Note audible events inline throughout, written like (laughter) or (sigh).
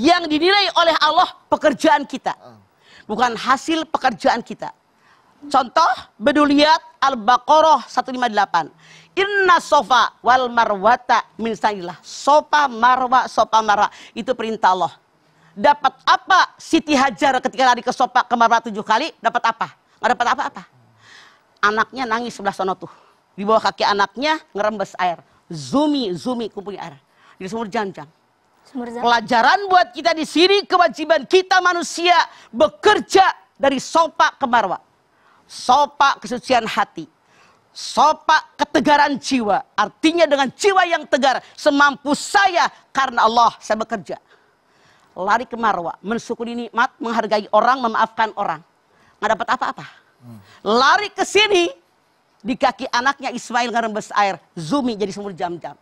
yang dinilai oleh Allah pekerjaan kita. Ah. Bukan hasil pekerjaan kita. Contoh, beduliat Al-Baqarah 158. Inna sofa wal marwata min sanillah. Sofa marwa, sofa marwa. Itu perintah Allah. Dapat apa Siti Hajar ketika lari ke sofa ke marwa tujuh kali? Dapat apa? Nggak dapat apa-apa. Anaknya nangis sebelah sana tuh. Di bawah kaki anaknya ngerembes air. Zumi, zumi kumpulin air. Jadi semua janjang. Pelajaran buat kita di sini kewajiban kita manusia bekerja dari sopa ke marwa. Sopa kesucian hati. Sopa ketegaran jiwa. Artinya dengan jiwa yang tegar semampu saya karena Allah saya bekerja. Lari ke marwa, mensyukuri nikmat, menghargai orang, memaafkan orang. Nggak dapat apa-apa. Hmm. Lari ke sini di kaki anaknya Ismail ngerembes air, Zumi jadi semur jam-jam.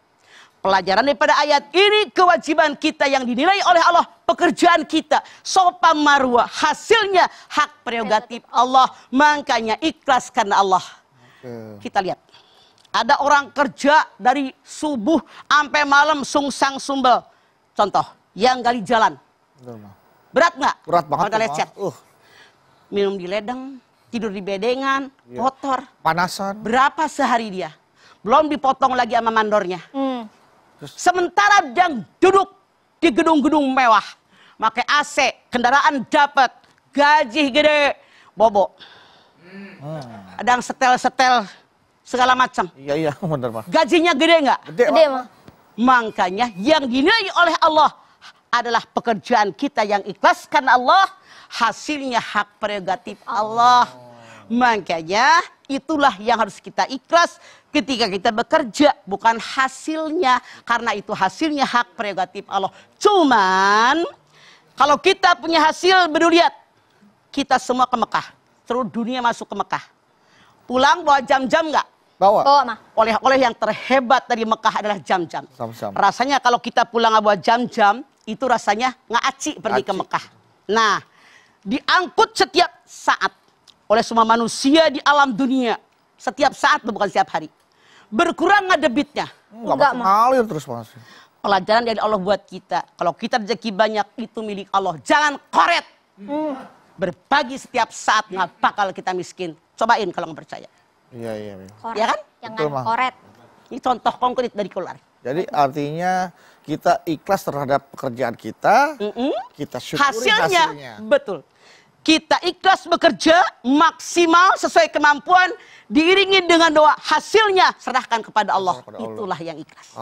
Pelajaran daripada ayat ini kewajiban kita yang dinilai oleh Allah, pekerjaan kita, sopan marwah hasilnya hak prerogatif Allah. Makanya ikhlas karena Allah. Oke. Kita lihat. Ada orang kerja dari subuh sampai malam sungsang sumbel. Contoh, yang gali jalan. Berat nggak? Berat banget. lecet. Uh. Minum di ledeng, tidur di bedengan, yeah. kotor. Panasan. Berapa sehari dia? Belum dipotong lagi sama mandornya. Hmm Sementara yang duduk di gedung-gedung mewah, pakai AC, kendaraan dapat, gaji gede, bobo. Hmm. Ada yang setel-setel segala macam. Iya iya (laughs) benar pak. Gajinya gede nggak? Gede, gede pak. Makanya yang dinilai oleh Allah adalah pekerjaan kita yang ikhlas, karena Allah, hasilnya hak prerogatif Allah. Oh. Makanya itulah yang harus kita ikhlas ketika kita bekerja bukan hasilnya karena itu hasilnya hak prerogatif Allah cuman kalau kita punya hasil berduliat kita semua ke Mekah terus dunia masuk ke Mekah pulang bawa jam-jam nggak bawa bawa mah oleh oleh yang terhebat dari Mekah adalah jam-jam rasanya kalau kita pulang bawa jam-jam itu rasanya nggak aci pergi Aci. ke Mekah nah diangkut setiap saat oleh semua manusia di alam dunia. Setiap saat, bukan setiap hari. Berkurang debitnya? Enggak, mengalir terus mas. Pelajaran dari Allah buat kita. Kalau kita rezeki banyak, itu milik Allah. Jangan koret. Hmm. Berbagi setiap saat, nggak bakal kita miskin. Cobain kalau nggak percaya. Iya, iya. Iya ya kan? Jangan Betul, koret. Ini contoh konkret dari Kular. Jadi artinya kita ikhlas terhadap pekerjaan kita, mm -hmm. kita syukuri hasilnya, hasilnya. Betul. Kita ikhlas bekerja maksimal sesuai kemampuan diiringi dengan doa hasilnya serahkan kepada Allah. Itulah yang ikhlas.